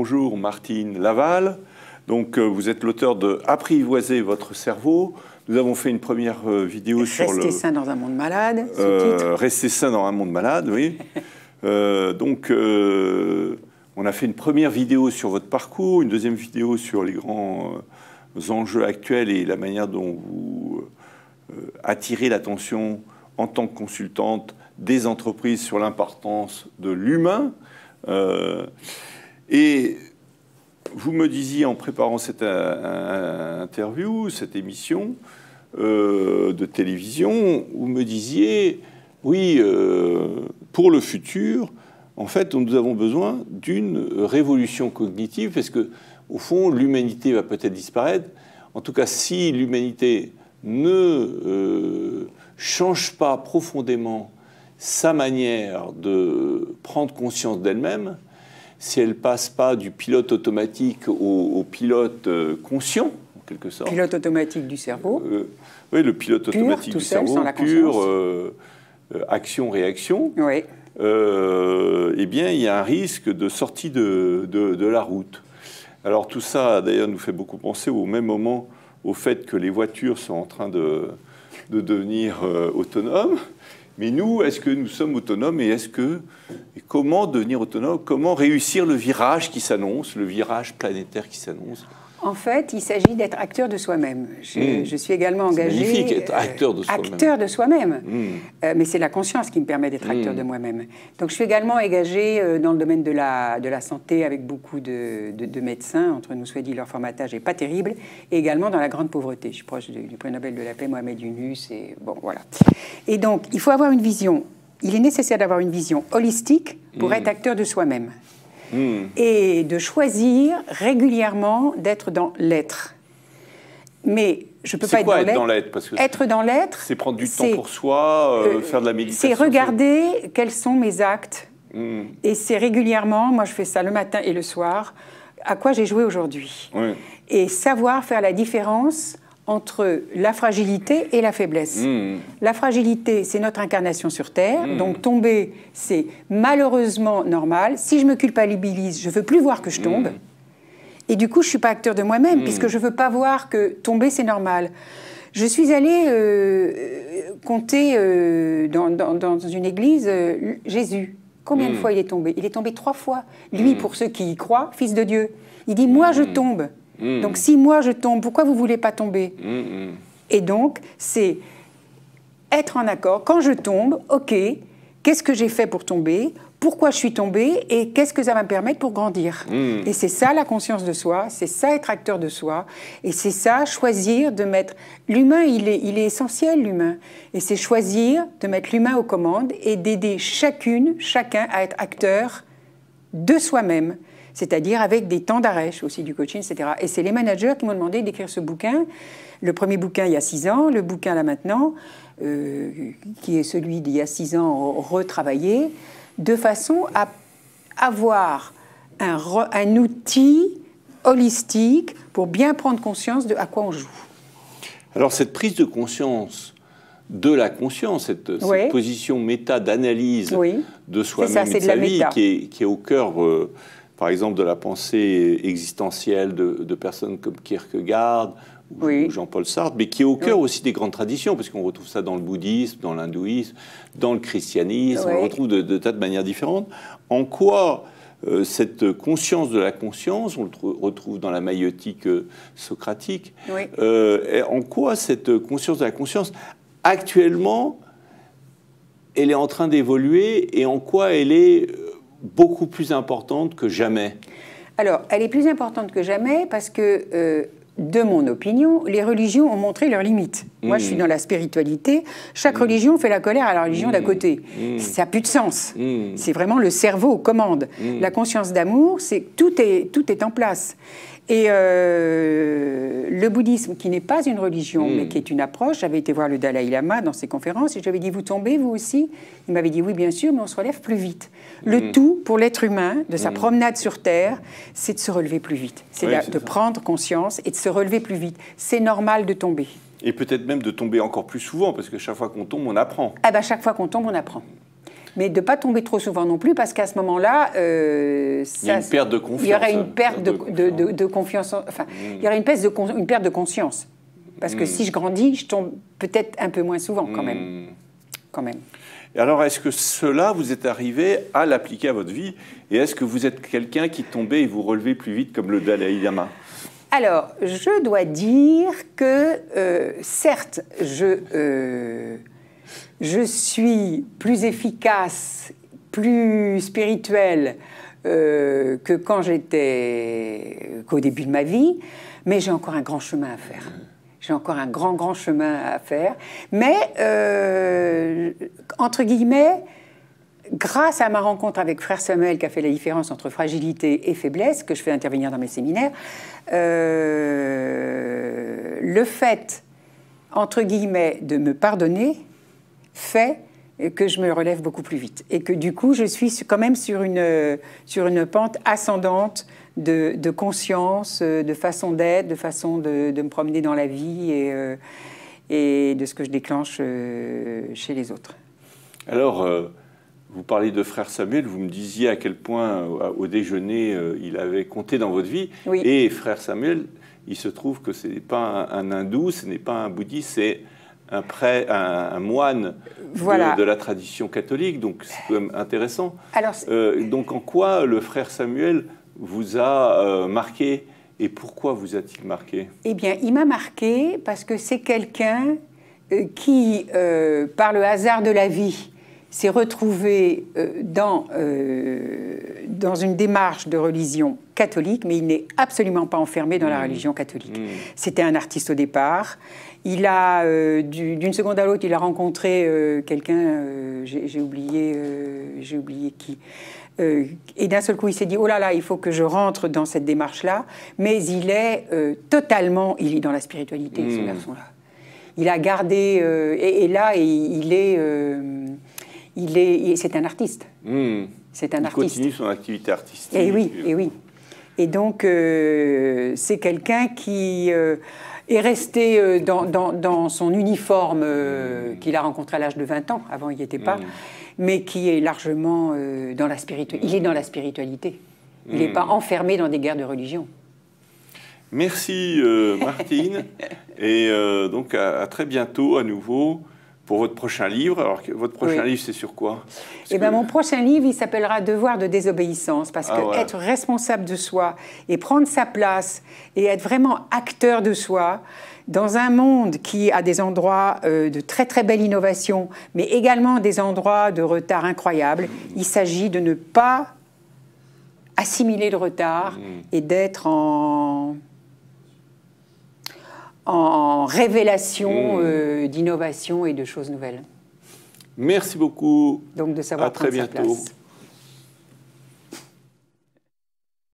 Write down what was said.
Bonjour Martine Laval. Donc euh, vous êtes l'auteur de Apprivoiser votre cerveau. Nous avons fait une première euh, vidéo sur le. Rester sain dans un monde malade. ce euh, titre. Rester sain dans un monde malade, oui. donc on a fait une première vidéo sur votre parcours, une deuxième vidéo sur les grands enjeux actuels et la manière dont vous attirez l'attention en tant que consultante des entreprises sur l'importance de l'humain. Et vous me disiez en préparant cette euh, euh, interview, cette émission euh, de télévision, vous me disiez, oui, pour le futur, en fait, nous avons besoin d'une révolution cognitive, parce que, au fond, l'humanité va peut-être disparaître. En tout cas, si l'humanité ne change pas profondément sa manière de prendre conscience d'elle-même, si elle passe pas du pilote automatique au, pilote euh, conscient, en quelque sorte. Pilote automatique du cerveau. Euh, oui, le pilote automatique tout du seul, cerveau, sans la pur, euh, action-réaction. Oui. eh bien, il y a un risque de sortie de, de, la route. Alors tout ça, d'ailleurs, nous fait beaucoup penser au même moment au fait que les voitures sont en train de, devenir autonomes. Mais nous, est-ce que nous sommes autonomes et est-ce que Comment devenir autonome Comment réussir le virage qui s'annonce, le virage planétaire qui s'annonce en fait, il s'agit d'être acteur de soi-même. Je, hmm. suis également engagé. Être euh, acteur de soi-même. Acteur de soi-même. Hmm. Euh, mais c'est la conscience qui me permet d'être acteur hmm. de moi-même. Donc je suis également engagé euh, dans le domaine de la, de la santé avec beaucoup de, médecins. Entre nous soit dit, leur formatage n'est pas terrible. Et également dans la grande pauvreté. Je suis proche du, prix Nobel de la paix, Mohamed Yunus. Et bon, voilà. Et donc, il faut avoir une vision il est nécessaire d'avoir une vision holistique pour mm. être acteur de soi-même. Mm. Et de choisir régulièrement d'être dans l'être. Mais je peux pas être dans l'être être dans l'être, c'est prendre du temps pour soi, euh, euh, faire de la méditation. C'est regarder quels sont mes actes. Mm. Et c'est régulièrement, moi je fais ça le matin et le soir, à quoi j'ai joué aujourd'hui. Et savoir faire la différence entre la fragilité et la faiblesse. Hmm. La fragilité, c'est notre incarnation sur Terre, hmm. donc tomber, c'est malheureusement normal. Si je me culpabilise, je veux plus voir que je tombe. Hmm. Et du coup, je suis pas acteur de moi-même, puisque je veux pas voir que tomber, c'est normal. Je suis allée euh, compter euh, dans, une église euh, Jésus. Combien de fois il est tombé Il est tombé trois fois. Lui, pour ceux qui y croient, fils de Dieu. Il dit, moi, je tombe. Hmm. Donc si moi je tombe, pourquoi vous ne voulez pas tomber hmm, hmm. Et donc, c'est être en accord. Quand je tombe, ok, qu'est-ce que j'ai fait pour tomber pourquoi je suis tombé et qu'est-ce que ça va me permettre pour grandir. Et c'est ça la conscience de soi, c'est ça être acteur de soi, et c'est ça choisir de mettre l'humain, il est essentiel l'humain, et c'est choisir de mettre l'humain aux commandes et d'aider chacune, chacun à être acteur de soi-même c'est-à-dire avec des temps d'arrêt aussi du coaching, etc. Et c'est les managers qui m'ont demandé d'écrire ce bouquin, le premier bouquin il y a six ans, le bouquin là maintenant, euh, qui est celui d'il y a six ans retravaillé, de façon à avoir un, un outil holistique pour bien prendre conscience de à quoi on joue. Alors cette prise de conscience de la conscience, cette, position méta d'analyse de soi-même et de sa vie qui est, au cœur euh, par exemple, de la pensée existentielle de, personnes comme Kierkegaard ou, Jean-Paul Sartre, mais qui est au cœur aussi des grandes traditions, parce qu'on retrouve ça dans le bouddhisme, dans l'hindouisme, dans le christianisme, on le retrouve de, tas de manières différentes. En quoi euh, cette conscience de la conscience, on le retrouve dans la maïotique euh, socratique, euh, en quoi cette conscience de la conscience, actuellement, elle est en train d'évoluer et en quoi elle est beaucoup plus importante que jamais Alors, elle est plus importante que jamais parce que, euh, de mon opinion, les religions ont montré leurs limites. Moi, je hmm. suis dans la spiritualité. Chaque hmm. religion fait la colère à la religion d'à hmm. côté. Ça n'a plus de sens. C'est vraiment le cerveau commande commande. La conscience d'amour, c'est tout est, tout est en place. Et euh, le bouddhisme, qui n'est pas une religion, hmm. mais qui est une approche, j'avais été voir le Dalai Lama dans ses conférences et j'avais dit Vous tombez, vous aussi Il m'avait dit Oui, bien sûr, mais on se relève plus vite. Le hmm. tout pour l'être humain, de sa hmm. promenade sur Terre, c'est de se relever plus vite. C'est de, prendre conscience et de se relever plus vite. C'est normal de tomber. Et peut-être même de tomber encore plus souvent, parce que chaque fois qu'on tombe, on apprend. Ah bah, chaque fois qu'on tombe, on apprend mais de ne pas tomber trop souvent non plus, parce qu'à ce moment-là, euh, il y une perte de confiance. Mm. Il y aurait une perte de, confiance. Enfin, il y aurait une, perte de, une perte de conscience. Parce que mm. si je grandis, je tombe peut-être un peu moins souvent quand même. Mm. Quand même. alors, est-ce que cela vous est arrivé à l'appliquer à votre vie Et est-ce que vous êtes quelqu'un qui tombait et vous relevez plus vite comme le Dalai Lama Alors, je dois dire que, euh, certes, je. Euh, je suis plus efficace, plus spirituelle euh, que quand j'étais qu'au début de ma vie, mais j'ai encore un grand chemin à faire. J'ai encore un grand, grand chemin à faire. Mais, euh, entre guillemets, grâce à ma rencontre avec Frère Samuel, qui a fait la différence entre fragilité et faiblesse, que je fais intervenir dans mes séminaires, euh, le fait, entre guillemets, de me pardonner, fait que je me relève beaucoup plus vite. Et que du coup, je suis quand même sur une, sur une pente ascendante de, conscience, de façon d'être, de façon de, me promener dans la vie et, euh, de ce que je déclenche euh, chez les autres. Alors, euh, vous parlez de frère Samuel, vous me disiez à quel point au déjeuner il avait compté dans votre vie. Et frère Samuel, il se trouve que ce n'est pas un, un hindou, ce n'est pas un bouddhiste, c'est un, moine de, la tradition catholique, donc c'est quand même intéressant. Alors, euh, donc en quoi le frère Samuel vous a euh, marqué et pourquoi vous a-t-il marqué Eh bien, il m'a marqué parce que c'est quelqu'un euh, qui, par le hasard de la vie, s'est retrouvé dans, dans une démarche de religion catholique, mais il n'est absolument pas enfermé dans la mmh. religion catholique. Mmh. C'était un artiste au départ. Il a, euh, d'une seconde à l'autre, il a rencontré euh, quelqu'un, euh, j'ai oublié, j'ai oublié qui. et d'un seul coup, il s'est dit oh là là, il faut que je rentre dans cette démarche-là. Mais il est totalement, il est dans la spiritualité, ce hmm. garçon-là. Il a gardé, et, là, il, est, il est, c'est un artiste. Hmm. C'est un il continue son activité artistique. Et oui, et oui. Et donc, c'est quelqu'un qui et resté euh, dans, son uniforme euh, qu'il a rencontré à l'âge de 20 ans, avant il n'y était pas, mm. mais qui est largement euh, dans la spiritualité. Il est dans la spiritualité. Il n'est mm. pas enfermé dans des guerres de religion. Merci Martine, et donc à, très bientôt à nouveau pour votre prochain livre. Alors, votre prochain livre, c'est sur quoi Eh bien, mon prochain livre, il s'appellera Devoir de désobéissance, parce qu'être ah que être responsable de soi et prendre sa place et être vraiment acteur de soi, dans un monde qui a des endroits euh, de très très belle innovation, mais également des endroits de retard incroyable, il s'agit de ne pas assimiler le retard hmm. et d'être en en révélation mm. euh, d'innovation et de choses nouvelles. Merci beaucoup. Donc de savoir à très bientôt. Sa